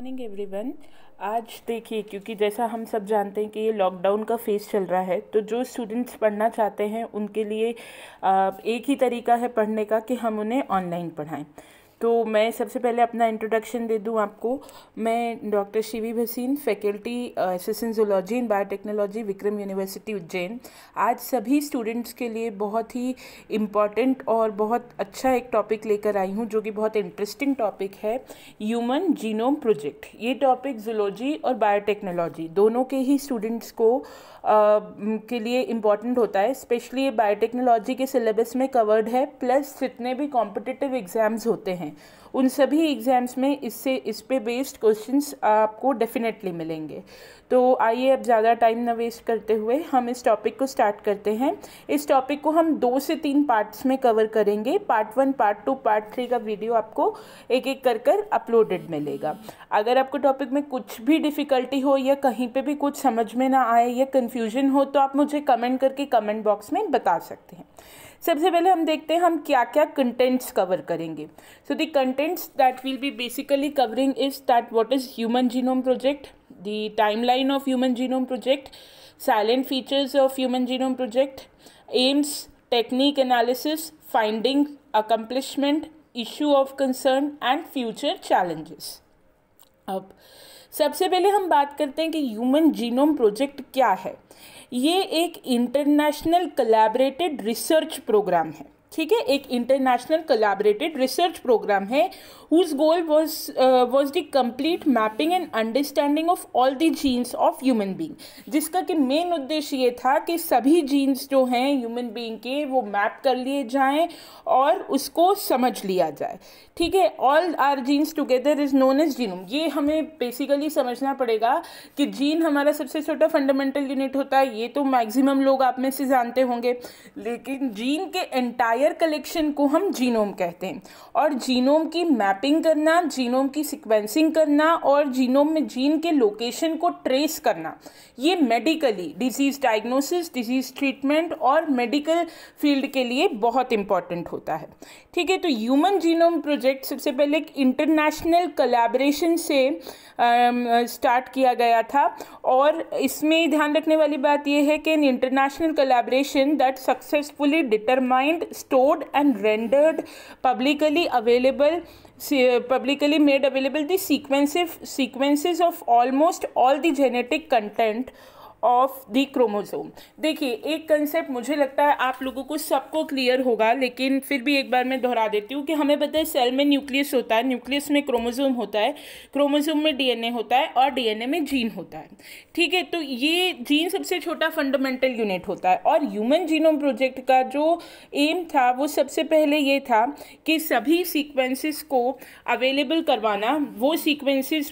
morning everyone आज देखिए क्योंकि जैसा हम सब जानते हैं कि ये लॉकडाउन का फेस चल रहा है तो जो स्टूडेंट्स पढ़ना चाहते हैं उनके लिए एक ही तरीका है पढ़ने का कि हम उन्हें ऑनलाइन पढ़ाएं तो मैं सबसे पहले अपना इंट्रोडक्शन दे दूं आपको मैं doctor Shivi Bhasin faculty assistant zoology in biotechnology Vikram university Ujjain आज सभी स्टूडेंट्स के लिए बहुत ही इम्पॉर्टेंट और बहुत अच्छा एक टॉपिक लेकर आई हूँ जो कि बहुत इंटरेस्टिंग टॉपिक है ह्यूमन जीनोम प्रोजेक्ट ये टॉपिक जोलॉजी और बायोटेक्नोलॉजी दोनों के ही स्टूडेंट्स को आ, के लिए इम्पॉर्टेंट होता है स्पेशली ये बायोटेक्नोलॉजी के सिलेबस में कवर्ड है प्लस जितने भी कॉम्पिटिटिव एग्ज़ाम्स होते हैं हैं उन सभी एग्ज़ाम्स में इससे इस पे बेस्ड क्वेश्चंस आपको डेफिनेटली मिलेंगे तो आइए अब ज़्यादा टाइम ना वेस्ट करते हुए हम इस टॉपिक को स्टार्ट करते हैं इस टॉपिक को हम दो से तीन पार्ट्स में कवर करेंगे part one part two part three का वीडियो आपको एक एक कर कर अपलोडेड मिलेगा अगर आपको टॉपिक में कुछ भी डिफ़िकल्टी हो या कहीं पर भी कुछ समझ में ना आए या कन्फ्यूजन हो तो आप मुझे कमेंट करके कमेंट बॉक्स में बता सकते हैं सबसे पहले हम देखते हैं हम क्या क्या कंटेंट्स कवर करेंगे so the contents that will be basically covering is that what is human genome project the time line of human genome project silent features of human genome project aims technique analysis finding accomplishment issue of concern and future challenges अब सबसे पहले हम बात करते हैं कि human genome project क्या है ये एक इंटरनेशनल कलेबरेटेड रिसर्च प्रोग्राम है ठीक है एक इंटरनेशनल कलाबरेटेड रिसर्च प्रोग्राम है whose goal was was the complete mapping and understanding of all the genes of human being जिसका कि मेन उद्देश्य ये था कि सभी जीन्स जो हैं ह्यूमन बींग के वो मैप कर लिए जाएं और उसको समझ लिया जाए ठीक है all our genes together is known as genome ये हमें बेसिकली समझना पड़ेगा कि जीन हमारा सबसे छोटा फंडामेंटल यूनिट होता है ये तो मैक्सिमम लोग आप में से जानते होंगे लेकिन जीन के एंटायर एंटायर कलेक्शन को हम जीनोम कहते हैं और जीनोम की मैपिंग करना जीनोम की सिक्वेंसिंग करना और जीनोम में जीन के लोकेशन को ट्रेस करना ये medically disease diagnosis disease treatment और मेडिकल फील्ड के लिए बहुत इंपॉर्टेंट होता है ठीक है तो ह्यूमन जीनोम प्रोजेक्ट सबसे पहले एक इंटरनेशनल कलेबरेशन से स्टार्ट uh, किया गया था और इसमें ध्यान रखने वाली बात यह है कि international collaboration that successfully determined stored and rendered publicly available publicly made available the sequences sequences of almost all the genetic content of the chromosome देखिए एक कंसेप्ट मुझे लगता है आप लोगों को सबको क्लियर होगा लेकिन फिर भी एक बार मैं दोहरा देती हूँ कि हमें पता है सेल में न्यूक्लियस होता है न्यूक्लियस में क्रोमोसोम होता है क्रोमोसोम में डीएनए होता है और डीएनए में जीन होता है ठीक है तो ये जीन सबसे छोटा फंडामेंटल यूनिट होता है और ह्यूमन जीनोम प्रोजेक्ट का जो एम था वो सबसे पहले ये था कि सभी सीक्वेंसेस को अवेलेबल करवाना वो सीक्वेंसेस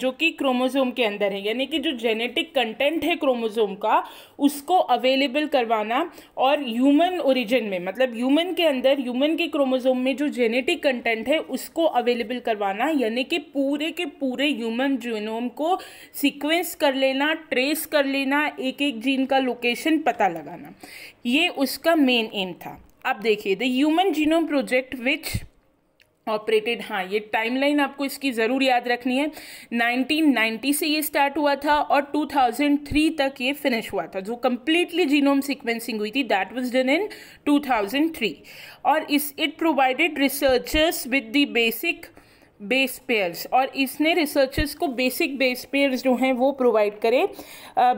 जो कि क्रोमोसोम के अंदर है यानी कि जो जेनेटिक कंटेंट है क्रोमोज़ोम का उसको अवेलेबल करवाना और ह्यूमन ओरिजिन में मतलब ह्यूमन के अंदर ह्यूमन के क्रोमोज़ोम में जो जेनेटिक कंटेंट है उसको अवेलेबल करवाना यानी कि पूरे के पूरे ह्यूमन जीनोम को सीक्वेंस कर लेना ट्रेस कर लेना एक एक जीन का लोकेशन पता लगाना ये उसका मेन एम था अब देखिए the human genome project which operated हाँ ये टाइमलाइन आपको इसकी ज़रूर याद रखनी है 1990 से ये स्टार्ट हुआ था और 2003 तक ये फिनिश हुआ था जो कम्प्लीटली जीनोम सीक्वेंसिंग हुई थी दैट वाज डन इन 2003 और इस it provided researchers with the basic base pairs और इसने रिसर्चर्स को बेसिक बेस पेयर्स जो हैं वो प्रोवाइड करें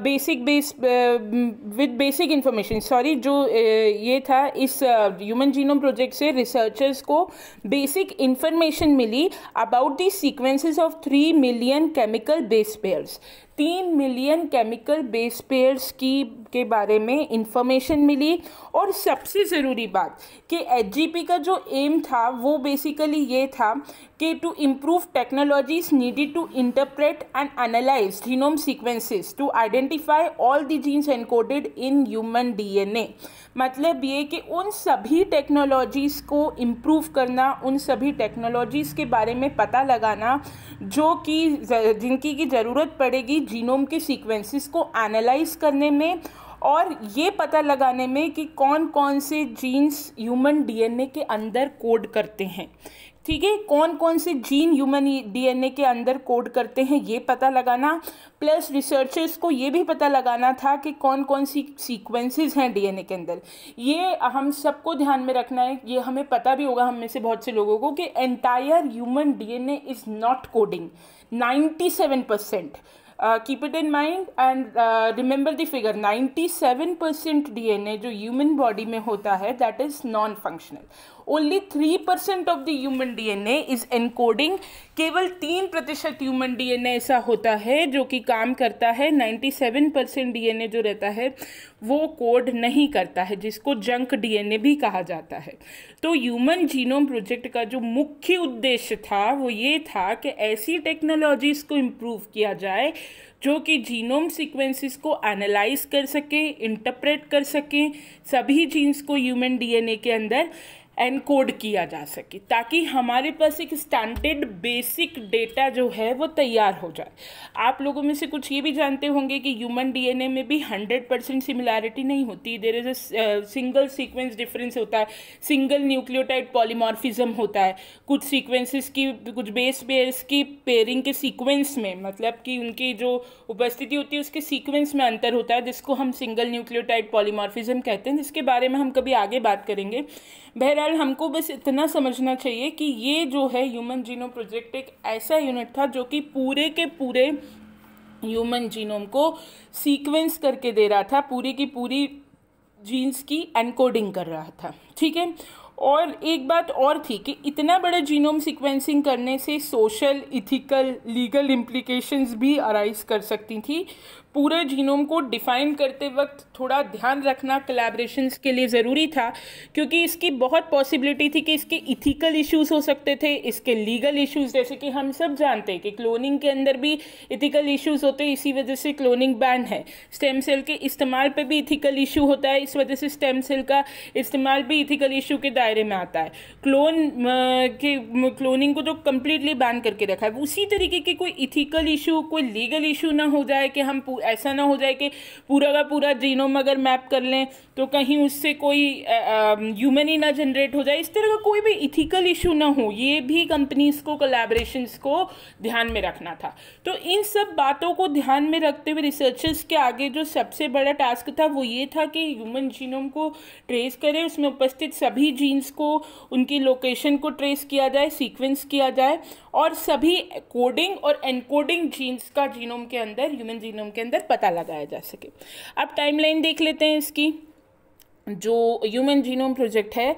basic base with basic information sorry जो uh, ये था इस ह्यूमन जीनोम प्रोजेक्ट से रिसर्चर्स को बेसिक इन्फॉर्मेशन मिली about the sequences of three million chemical base pairs तीन मिलियन केमिकल बेस पेयर्स की के बारे में इंफॉर्मेशन मिली और सबसे ज़रूरी बात कि एच का जो एम था वो बेसिकली ये था कि to improve technologies needed to interpret and analyse genome sequences to identify all the genes encoded in human DNA मतलब ये कि उन सभी टेक्नोलॉजीज़ को इम्प्रूव करना उन सभी टेक्नोलॉजीज़ के बारे में पता लगाना जो कि जिनकी की ज़रूरत पड़ेगी जीनोम के सीक्वेंसेस को एनालाइज करने में और ये पता लगाने में कि कौन कौन से जीन्स ह्यूमन डीएनए के अंदर कोड करते हैं ठीक है कौन कौन से जीन ह्यूमन डीएनए के अंदर कोड करते हैं ये पता लगाना प्लस रिसर्चर्स को ये भी पता लगाना था कि कौन कौन सी सीक्वेंसेस हैं डीएनए के अंदर ये हम सबको ध्यान में रखना है ये हमें पता भी होगा हम में से बहुत से लोगों को कि entire human DNA is not coding seven percent keep it in mind and remember the figure 97 percent D जो ह्यूमन बॉडी में होता है that is non functional only three percent of the human DNA is encoding केवल तीन प्रतिशत human DNA ऐसा होता है जो कि काम करता है नाइन्टी सेवन परसेंट डी जो रहता है वो कोड नहीं करता है जिसको जंक डीएनए भी कहा जाता है तो ह्यूमन जीनोम प्रोजेक्ट का जो मुख्य उद्देश्य था वो ये था कि ऐसी टेक्नोलॉजीज़ को इम्प्रूव किया जाए जो कि जीनोम सीक्वेंसेस को एनालाइज कर सकें इंटरप्रेट कर सकें सभी जीन्स को ह्यूमन डीएनए के अंदर एनकोड किया जा सके ताकि हमारे पास एक स्टैंडर्ड बेसिक डेटा जो है वो तैयार हो जाए आप लोगों में से कुछ ये भी जानते होंगे कि ह्यूमन डीएनए में भी हंड्रेड परसेंट सिमिलैरिटी नहीं होती there is a single sequence difference होता है सिंगल न्यूक्लियोटाइड पॉलीमॉर्फिज्म होता है कुछ सीक्वेंसेस की कुछ बेस पेयर्स की पेयरिंग के सीक्वेंस में मतलब कि उनकी जो उपस्थिति होती है उसके सीक्वेंस में अंतर होता है जिसको हम सिंगल न्यूक्लियोटाइड पॉलीमॉर्फिज्म कहते हैं जिसके बारे में हम कभी आगे बात करेंगे बहरहाल बहरहाल हमको बस इतना समझना चाहिए कि ये जो है ह्यूमन जीनोम प्रोजेक्ट एक ऐसा यूनिट था जो कि पूरे के पूरे ह्यूमन जीनोम को सीक्वेंस करके दे रहा था पूरी की पूरी जीन्स की एनकोडिंग कर रहा था ठीक है और एक बात और थी कि इतना बड़ा जीनोम सीक्वेंसिंग करने से सोशल इथिकल लीगल इम्प्लीकेशंस भी अराइज कर सकती थी पूरे जीनोम को डिफाइन करते वक्त थोड़ा ध्यान रखना कलेब्रेशन के लिए ज़रूरी था क्योंकि इसकी बहुत पॉसिबिलिटी थी कि इसके इथिकल इश्यूज हो सकते थे इसके लीगल इश्यूज जैसे कि हम सब जानते हैं कि क्लोनिंग के अंदर भी इथिकल इश्यूज होते हैं इसी वजह से क्लोनिंग बैन है स्टेम सेल के इस्तेमाल पर भी इथिकल इशू होता है इस वजह से स्टेम सेल का इस्तेमाल भी इथिकल इशू के दायरे में आता है क्लोन के क्लोनिंग को तो कम्प्लीटली बैन करके रखा है उसी तरीके के कोई इथिकल इशू कोई लीगल इशू ना हो जाए कि हम ऐसा ना हो जाए कि पूरा का पूरा जीनोम अगर मैप कर लें तो कहीं उससे कोई ह्यूमन ही ना जनरेट हो जाए इस तरह का कोई भी इथिकल इशू ना हो ये भी कंपनीज को कोलेब्रेशंस को ध्यान में रखना था तो इन सब बातों को ध्यान में रखते हुए रिसर्चर्स के आगे जो सबसे बड़ा टास्क था वो ये था कि ह्यूमन जीनोम को ट्रेस करें उसमें उपस्थित सभी जीन्स को उनकी लोकेशन को ट्रेस किया जाए सीक्वेंस किया जाए और सभी कोडिंग और एनकोडिंग जीन्स का जीनोम के अंदर ह्यूमन जीनोम के अंदर अंदर पता लगाया जा सके अब टाइमलाइन देख लेते हैं इसकी जो ह्यूमन जीनोम प्रोजेक्ट है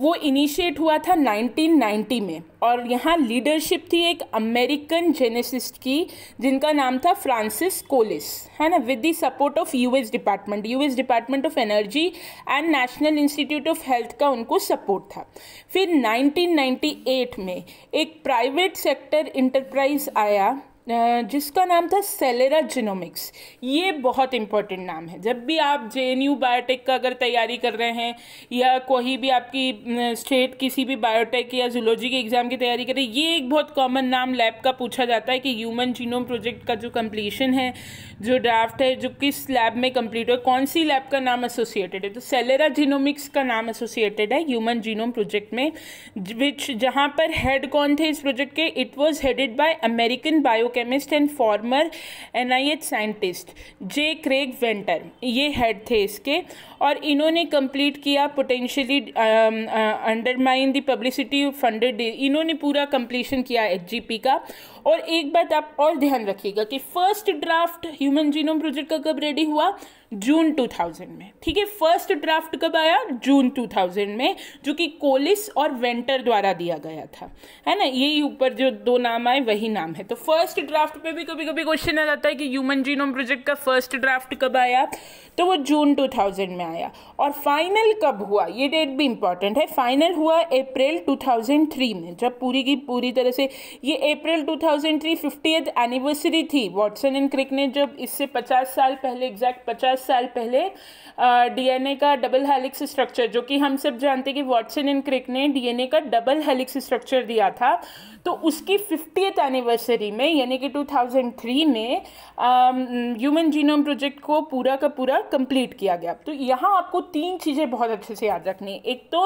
वो इनिशिएट हुआ था 1990 में और यहाँ लीडरशिप थी एक अमेरिकन जेनेसिस्ट की जिनका नाम था फ्रांसिस कोलिस है ना with the support of US department US department of energy and national institute of health का उनको सपोर्ट था फिर 1998 में एक प्राइवेट सेक्टर इंटरप्राइज आया जिसका नाम था सेलेरा जिनोमिक्स ये बहुत इंपॉर्टेंट नाम है जब भी आप जे एन यू बायोटेक का अगर तैयारी कर रहे हैं या कोई भी आपकी स्टेट किसी भी बायोटेक या जूलॉजी के एग्ज़ाम की तैयारी कर रहे हैं ये एक बहुत कॉमन नाम लैब का पूछा जाता है कि ह्यूमन जीनोम प्रोजेक्ट का जो कम्प्लीशन है जो ड्राफ्ट है जो किस लैब में कम्प्लीट हो कौन सी लैब का नाम एसोसिएटेड है तो सेलेरा जीनोमिक्स का नाम एसोसिएटेड है ह्यूमन जीनोम प्रोजेक्ट में विच जहाँ पर हेड कौन थे इस प्रोजेक्ट के it was headed by American biochemist and former NIH scientist J Craig Venter ये हेड थे इसके और इन्होंने कंप्लीट किया potentially undermine the publicity funded इन्होंने पूरा कंप्लीशन किया एच का और एक बात आप और ध्यान रखिएगा कि first draft human genome project का कब रेडी हुआ जून 2000 में ठीक है फर्स्ट ड्राफ्ट कब आया जून 2000 में जो कि कोलिस और वेंटर द्वारा दिया गया था है ना यही ऊपर जो दो नाम आए वही नाम है तो फर्स्ट ड्राफ्ट पे भी कभी कभी क्वेश्चन आ जाता है कि ह्यूमन जीनोम प्रोजेक्ट का फर्स्ट ड्राफ्ट कब आया तो वो जून टू में आया और फाइनल कब हुआ ये डेट भी इम्पॉर्टेंट है फाइनल हुआ अप्रैल 2003 में जब पूरी की पूरी तरह से ये अप्रैल 2003 थाउजेंड एनिवर्सरी थी वॉटसन एंड क्रिक ने जब इससे 50 साल पहले एग्जैक्ट 50 साल पहले डीएनए का डबल हेलिक्स स्ट्रक्चर जो कि हम सब जानते कि वॉटसन एंड क्रिक ने डीएनए का डबल हेलिक्स स्ट्रक्चर दिया था तो उसकी फिफ्टीथ एनिवर्सरी में यानी कि 2003 में ह्यूमन जीनोम प्रोजेक्ट को पूरा का पूरा कंप्लीट किया गया तो यहाँ आपको तीन चीज़ें बहुत अच्छे से याद रखनी है एक तो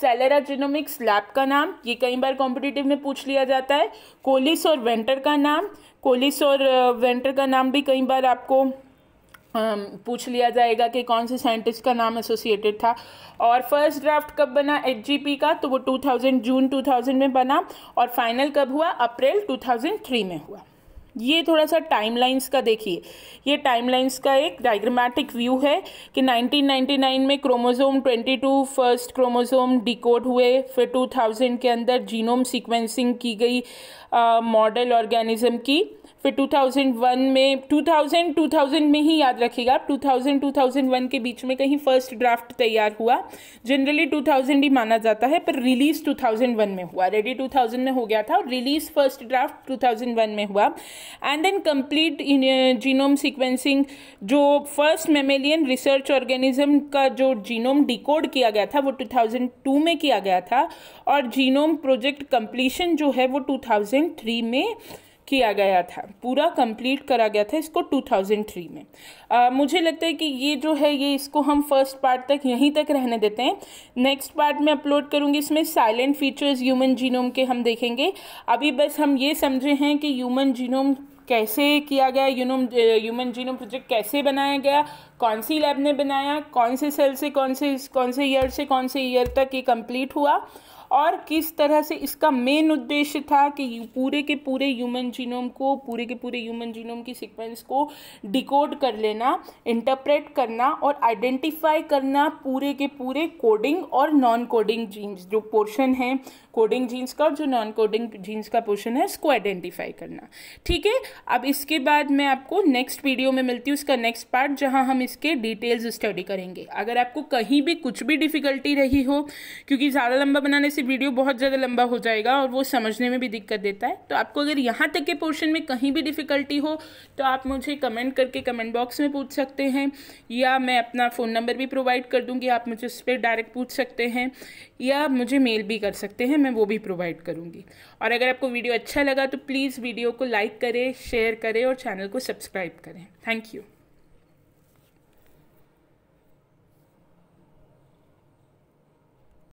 सेलेरा जिनोमिक्स लैब का नाम ये कई बार कॉम्पिटिटिव में पूछ लिया जाता है कोलिस और वेंटर का नाम कोलिस और वेंटर का नाम भी कई बार आपको पूछ लिया जाएगा कि कौन से साइंटिस्ट का नाम एसोसिएटेड था और फर्स्ट ड्राफ्ट कब बना एच का तो वो 2000 जून 2000 में बना और फाइनल कब हुआ अप्रैल 2003 में हुआ ये थोड़ा सा टाइमलाइंस का देखिए ये टाइमलाइंस का एक डायग्रामेटिक व्यू है कि 1999 में क्रोमोसोम 22 फर्स्ट क्रोमोसोम डिकोड हुए फिर 2000 के अंदर जीनोम सीक्वेंसिंग की गई मॉडल ऑर्गेनिज्म की फिर 2001 में 2000 2000 में ही याद रखिएगा 2000 2001 के बीच में कहीं फर्स्ट ड्राफ्ट तैयार हुआ जनरली 2000 ही माना जाता है पर रिलीज़ 2001 में हुआ रेडी 2000 में हो गया था और रिलीज़ फर्स्ट ड्राफ्ट 2001 में हुआ and then complete genome sequencing जो फर्स्ट मेमेलियन रिसर्च ऑर्गेनिज्म का जो जीनोम डिकोड किया गया था वो 2002 में किया गया था और जीनोम प्रोजेक्ट कंप्लीशन जो है वो 2003 में किया गया था पूरा कंप्लीट करा गया था इसको 2003 में आ, मुझे लगता है कि ये जो है ये इसको हम फर्स्ट पार्ट तक यहीं तक रहने देते हैं नेक्स्ट पार्ट में अपलोड करूँगी इसमें साइलेंट फीचर्स ह्यूमन जीनोम के हम देखेंगे अभी बस हम ये समझे हैं कि ह्यूमन जीनोम कैसे किया गया यूनोम ह्यूमन जीनोम प्रोजेक्ट कैसे बनाया गया कौन सी लैब ने बनाया कौन से सेल से कौन से कौन से ईयर से कौन से ईयर तक ये कंप्लीट हुआ और किस तरह से इसका मेन उद्देश्य था कि पूरे के पूरे ह्यूमन जीनोम को पूरे के पूरे ह्यूमन जीनोम की सीक्वेंस को डिकोड कर लेना इंटरप्रेट करना और आइडेंटिफाई करना पूरे के पूरे कोडिंग और नॉन कोडिंग जीन्स जो पोर्शन है कोडिंग जीन्स का और जो नॉन कोडिंग जीन्स का पोर्शन है इसको आइडेंटिफाई करना ठीक है अब इसके बाद मैं आपको नेक्स्ट वीडियो में मिलती हूँ इसका नेक्स्ट पार्ट जहाँ हम इसके डिटेल्स स्टडी करेंगे अगर आपको कहीं भी कुछ भी डिफ़िकल्टी रही हो क्योंकि ज़्यादा लंबा बनाने से से वीडियो बहुत ज़्यादा लंबा हो जाएगा और वो समझने में भी दिक्कत देता है तो आपको अगर यहाँ तक के पोर्शन में कहीं भी डिफ़िकल्टी हो तो आप मुझे कमेंट करके कमेंट बॉक्स में पूछ सकते हैं या मैं अपना फ़ोन नंबर भी प्रोवाइड कर दूँगी आप मुझे उस पर डायरेक्ट पूछ सकते हैं या मुझे मेल भी कर सकते हैं मैं वो भी प्रोवाइड करूँगी और अगर आपको वीडियो अच्छा लगा तो प्लीज़ वीडियो को लाइक करें शेयर करें और चैनल को सब्सक्राइब करें थैंक यू